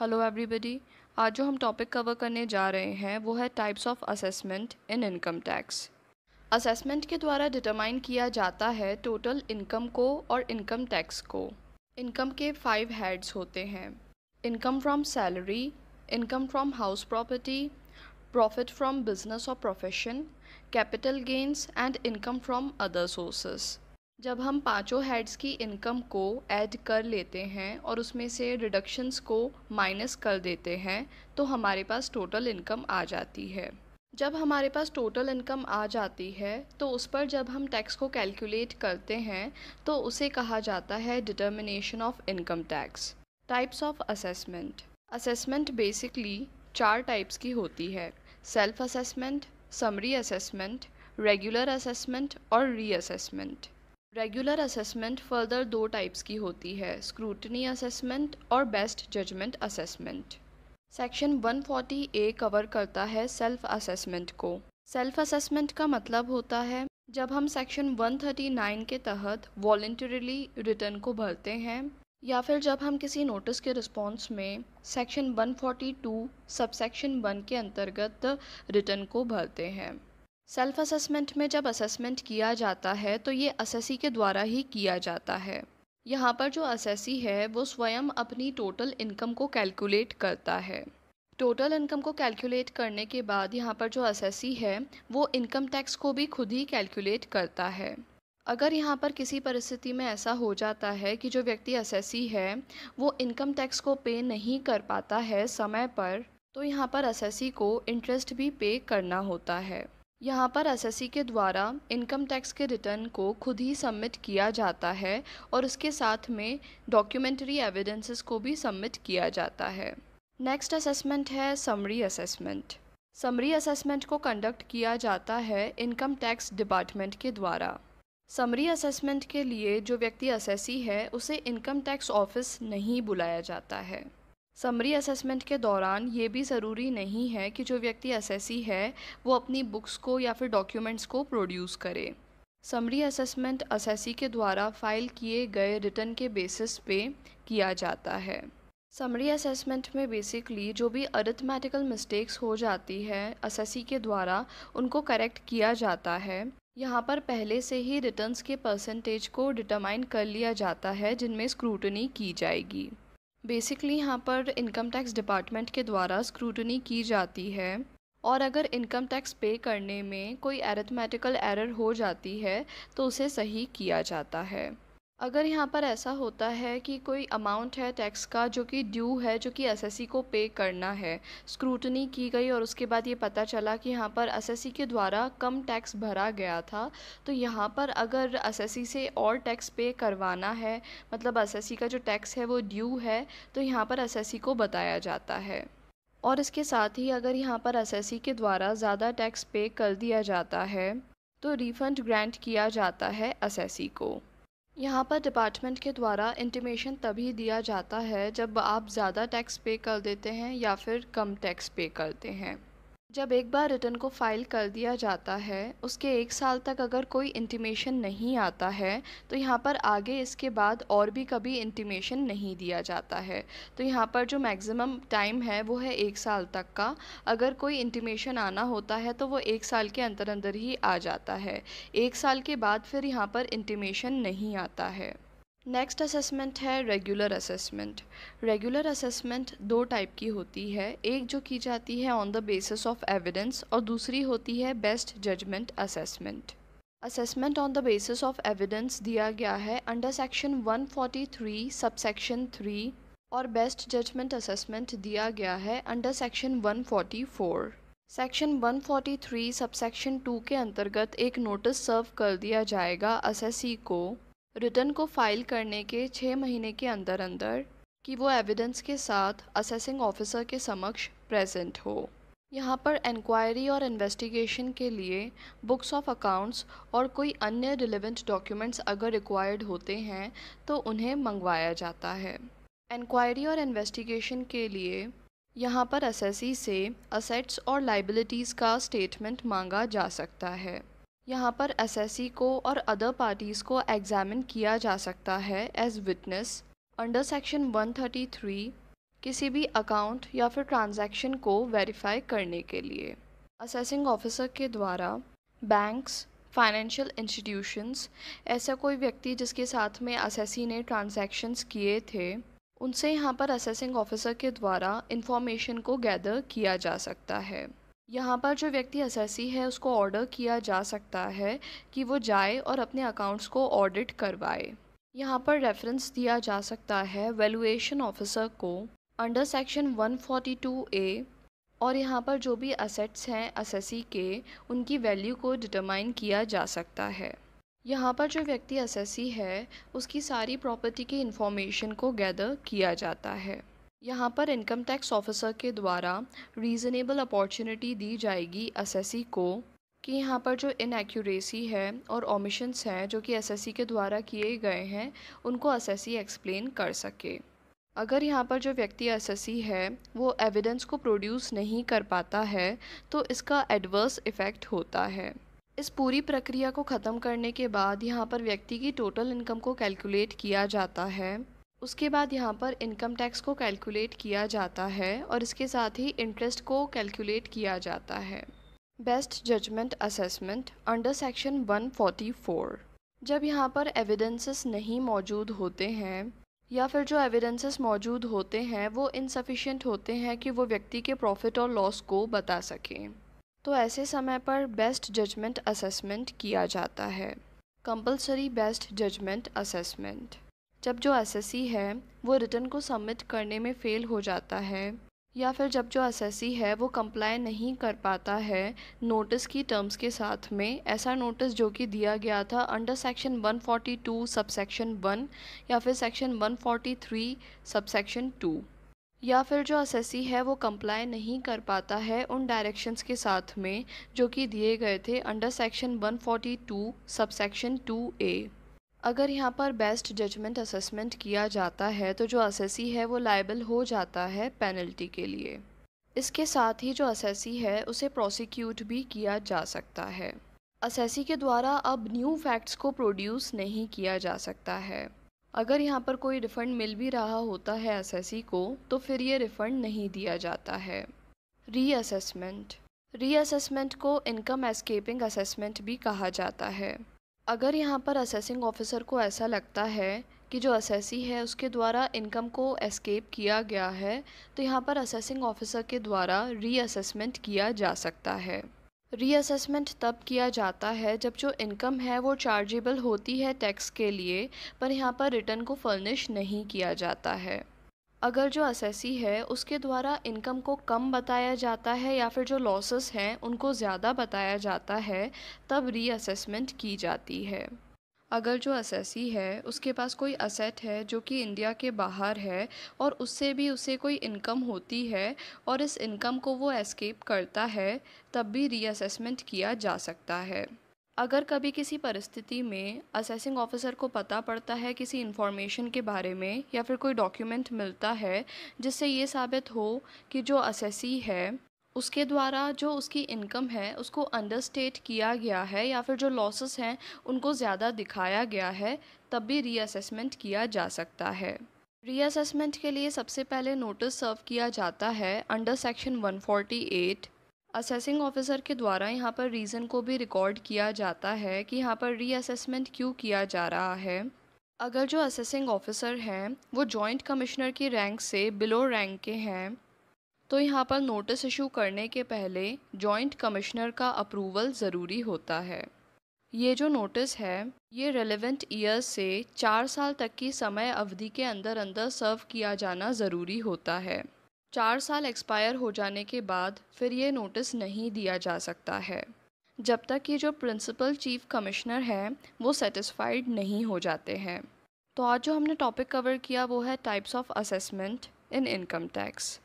hello everybody आज जो हम टॉपिक कवर करने जा रहे हैं वो है types of assessment in income tax assessment के द्वारा डिटरमाइन किया जाता है टोटल इनकम को और इनकम टैक्स को इनकम के फाइव हेड्स होते हैं income from salary income from house property profit from business और profession capital gains and income from other sources जब हम पांचों हेड्स की इनकम को ऐड कर लेते हैं और उसमें से रिडक्शंस को माइनस कर देते हैं तो हमारे पास टोटल इनकम आ जाती है जब हमारे पास टोटल इनकम आ जाती है तो उस पर जब हम टैक्स को कैलकुलेट करते हैं तो उसे कहा जाता है determination of income tax types of assessment assessment basically चार टाइप्स की होती है self assessment summary assessment regular assessment और reassessment regular assessment further दो टाइप्स की होती है स्क्रूटनी असेसमेंट और best judgement assessment section 140 A cover करता है सेल्फ असेसमेंट को सेल्फ असेसमेंट का मतलब होता है जब हम सेक्शन 139 के तहत वॉल्टरली रिटर्न को भरते हैं या फिर जब हम किसी नोटिस के रिस्पॉन्स में सेक्शन 142 सबसेक्शन 1 के अंतर्गत रिटर्न को भरते हैं सेल्फ असेसमेंट में जब असेसमेंट किया जाता है तो ये असेसी के द्वारा ही किया जाता है यहाँ पर जो असेसी है वो स्वयं अपनी टोटल इनकम को कैलकुलेट करता है टोटल इनकम को कैलकुलेट करने के बाद यहाँ पर जो असेसी है वो इनकम टैक्स को भी खुद ही कैलकुलेट करता है अगर यहाँ पर किसी परिस्थिति में ऐसा हो जाता है कि जो व्यक्ति असेसी है वो इनकम टैक्स को पे नहीं कर पाता है समय पर तो यहाँ पर असेसी को इंटरेस्ट भी पे करना होता है यहाँ पर एसएससी के द्वारा इनकम टैक्स के रिटर्न को खुद ही सबमिट किया जाता है और उसके साथ में डॉक्यूमेंट्री एविडेंसेस को भी सबमिट किया जाता है नेक्स्ट असेसमेंट है समरी असेसमेंट समरी असेसमेंट को कंडक्ट किया जाता है इनकम टैक्स डिपार्टमेंट के द्वारा समरी असेसमेंट के लिए जो व्यक्ति असेसी है उसे इनकम टैक्स ऑफिस नहीं बुलाया जाता है समरी असेसमेंट के दौरान ये भी ज़रूरी नहीं है कि जो व्यक्ति असेसी है वो अपनी बुक्स को या फिर डॉक्यूमेंट्स को प्रोड्यूस करे समरी असेसमेंट असेसी के द्वारा फाइल किए गए रिटर्न के बेसिस पे किया जाता है समरी असेसमेंट में बेसिकली जो भी अरिथमेटिकल मिस्टेक्स हो जाती है असेसी के द्वारा उनको करेक्ट किया जाता है यहाँ पर पहले से ही रिटर्न्स के परसेंटेज को डिटरमाइन कर लिया जाता है जिनमें स्क्रूटनी की जाएगी बेसिकली यहाँ पर इनकम टैक्स डिपार्टमेंट के द्वारा स्क्रूटनी की जाती है और अगर इनकम टैक्स पे करने में कोई एरथमेटिकल एरर हो जाती है तो उसे सही किया जाता है अगर यहाँ पर ऐसा होता है कि कोई अमाउंट है टैक्स का जो कि ड्यू है जो कि एसएससी को पे करना है स्क्रूटनी की गई और उसके बाद ये पता चला कि यहाँ पर एसएससी के द्वारा कम टैक्स भरा गया था तो यहाँ पर अगर एसएससी से और टैक्स पे करवाना है मतलब एसएससी का जो टैक्स है वो ड्यू है तो यहाँ पर एस को बताया जाता है और इसके साथ ही अगर यहाँ पर एस के द्वारा ज़्यादा टैक्स पे कर दिया जाता है तो रिफ़ंड ग्रांट किया जाता है एस को यहाँ पर डिपार्टमेंट के द्वारा इंटीमेशन तभी दिया जाता है जब आप ज़्यादा टैक्स पे कर देते हैं या फिर कम टैक्स पे करते हैं जब एक बार रिटर्न को फाइल कर दिया जाता है उसके एक साल तक अगर कोई इंटीमेशन नहीं आता है तो यहाँ पर आगे इसके बाद और भी कभी इंटीमेशन नहीं दिया जाता है तो यहाँ पर जो मैक्सिमम टाइम है वो है एक साल तक का अगर कोई इंटीमेशन आना होता है तो वो एक साल के अंदर अंदर ही आ जाता है एक साल के बाद फिर यहाँ पर इंटीमेशन नहीं आता है नेक्स्ट असेसमेंट है रेगुलर असेसमेंट रेगुलर असेसमेंट दो टाइप की होती है एक जो की जाती है on the basis of evidence और दूसरी होती है best judgement assessment assessment on the basis of evidence दिया गया है अंडर सेक्शन 143 सब सेक्शन 3 और बेस्ट जजमेंट असेसमेंट दिया गया है under section 144 section 143 three subsection 2 के अंतर्गत एक नोटिस सर्व कर दिया जाएगा असेसी को रिटर्न को फाइल करने के छः महीने के अंदर अंदर कि वो एविडेंस के साथ असेसिंग ऑफिसर के समक्ष प्रेजेंट हो यहाँ पर इंक्वायरी और इन्वेस्टिगेशन के लिए बुक्स ऑफ अकाउंट्स और कोई अन्य रिलेवेंट डॉक्यूमेंट्स अगर रिक्वायर्ड होते हैं तो उन्हें मंगवाया जाता है इंक्वायरी और इन्वेस्टिगेशन के लिए यहाँ पर असेसी से असेट्स और लाइबिलिटीज़ का स्टेटमेंट मांगा जा सकता है यहाँ पर एसएससी को और अदर पार्टीज़ को एग्जामिन किया जा सकता है एज विटनेस अंडर सेक्शन 133 किसी भी अकाउंट या फिर ट्रांजैक्शन को वेरीफाई करने के लिए असेसिंग ऑफिसर के द्वारा बैंक्स फाइनेंशियल इंस्टीट्यूशंस ऐसा कोई व्यक्ति जिसके साथ में असेसी ने ट्रांजैक्शंस किए थे उनसे यहाँ पर असेसिंग ऑफिसर के द्वारा इंफॉर्मेशन को गैदर किया जा सकता है यहाँ पर जो व्यक्ति असेसी है उसको ऑर्डर किया जा सकता है कि वो जाए और अपने अकाउंट्स को ऑडिट करवाए यहाँ पर रेफरेंस दिया जा सकता है वैल्यूएशन ऑफिसर को अंडर सेक्शन 142 ए और यहाँ पर जो भी असेट्स हैं असेसी के उनकी वैल्यू को डिटरमाइन किया जा सकता है यहाँ पर जो व्यक्ति असेसी है उसकी सारी प्रॉपर्टी की इंफॉर्मेशन को गैदर किया जाता है यहाँ पर इनकम टैक्स ऑफिसर के द्वारा रीज़नेबल अपॉर्चुनिटी दी जाएगी एसएससी को कि यहाँ पर जो इनएक्यूरेसी है और ओमिशंस हैं जो कि एसएससी के द्वारा किए गए हैं उनको एसएससी एक्सप्लेन कर सके अगर यहाँ पर जो व्यक्ति एसएससी है वो एविडेंस को प्रोड्यूस नहीं कर पाता है तो इसका एडवर्स इफ़ेक्ट होता है इस पूरी प्रक्रिया को ख़त्म करने के बाद यहाँ पर व्यक्ति की टोटल इनकम को कैलकुलेट किया जाता है उसके बाद यहाँ पर इनकम टैक्स को कैलकुलेट किया जाता है और इसके साथ ही इंटरेस्ट को कैलकुलेट किया जाता है best judgement assessment under section 144 जब यहाँ पर एविडेंसेस नहीं मौजूद होते हैं या फिर जो एविडेंसेस मौजूद होते हैं वो इनसफिशेंट होते हैं कि वो व्यक्ति के प्रॉफिट और लॉस को बता सकें तो ऐसे समय पर बेस्ट जजमेंट असेसमेंट किया जाता है कंपलसरी बेस्ट जजमेंट असेसमेंट जब जो सी है वो रिटर्न को सबमिट करने में फ़ेल हो जाता है या फिर जब जो सी है वो कंप्लाई नहीं कर पाता है नोटिस की टर्म्स के साथ में ऐसा नोटिस जो कि दिया गया था under section 142 sub section one या फिर सेक्शन 143 सब सेक्शन टू या फिर जो सी है वो कंप्लाई नहीं कर पाता है उन डायरेक्शंस के साथ में जो कि दिए गए थे under section 142 sub section two ए अगर यहाँ पर बेस्ट जजमेंट असेसमेंट किया जाता है तो जो असेसी है वो लाइबल हो जाता है पेनल्टी के लिए इसके साथ ही जो असेसी है उसे प्रोसिक्यूट भी किया जा सकता है असेसी के द्वारा अब न्यू फैक्ट्स को प्रोड्यूस नहीं किया जा सकता है अगर यहाँ पर कोई रिफ़ंड मिल भी रहा होता है असेसी को तो फिर ये रिफ़ंड नहीं दिया जाता है रीअसेसमेंट रीअसेसमेंट को इनकम एस्केपिंग असेसमेंट भी कहा जाता है अगर यहाँ पर असेसिंग ऑफिसर को ऐसा लगता है कि जो असेसी है उसके द्वारा इनकम को एस्केप किया गया है तो यहाँ पर असेसिंग ऑफिसर के द्वारा रीअसेसमेंट किया जा सकता है रीअसेसमेंट तब किया जाता है जब जो इनकम है वो चार्जेबल होती है टैक्स के लिए पर यहाँ पर रिटर्न को फर्निश नहीं किया जाता है अगर जो असेसी है उसके द्वारा इनकम को कम बताया जाता है या फिर जो लॉसेस हैं उनको ज़्यादा बताया जाता है तब रीअसेसमेंट की जाती है अगर जो असेसी है उसके पास कोई असेट है जो कि इंडिया के बाहर है और उससे भी उसे कोई इनकम होती है और इस इनकम को वो एस्केप करता है तब भी रीअसेसमेंट किया जा सकता है अगर कभी किसी परिस्थिति में असेसिंग ऑफिसर को पता पड़ता है किसी इन्फॉर्मेशन के बारे में या फिर कोई डॉक्यूमेंट मिलता है जिससे ये साबित हो कि जो असेसी है उसके द्वारा जो उसकी इनकम है उसको अंडरस्टेट किया गया है या फिर जो लॉसेस हैं उनको ज़्यादा दिखाया गया है तब भी रीअसेसमेंट किया जा सकता है रीअसेसमेंट के लिए सबसे पहले नोटिस सर्व किया जाता है अंडर सेक्शन 148 असेसिंग ऑफिसर के द्वारा यहाँ पर रीज़न को भी रिकॉर्ड किया जाता है कि यहाँ पर रीअसेसमेंट क्यों किया जा रहा है अगर जो असेसिंग ऑफिसर हैं वो जॉइंट कमिश्नर की रैंक से बिलो रैंक के हैं तो यहाँ पर नोटिस इशू करने के पहले जॉइंट कमिश्नर का अप्रूवल ज़रूरी होता है ये जो नोटिस है ये रेलेवेंट ईयर से चार साल तक की समय अवधि के अंदर अंदर सर्व किया जाना ज़रूरी होता है चार साल एक्सपायर हो जाने के बाद फिर ये नोटिस नहीं दिया जा सकता है जब तक ये जो प्रिंसिपल चीफ कमिश्नर हैं वो सेटिस्फाइड नहीं हो जाते हैं तो आज जो हमने टॉपिक कवर किया वो है types of assessment in income tax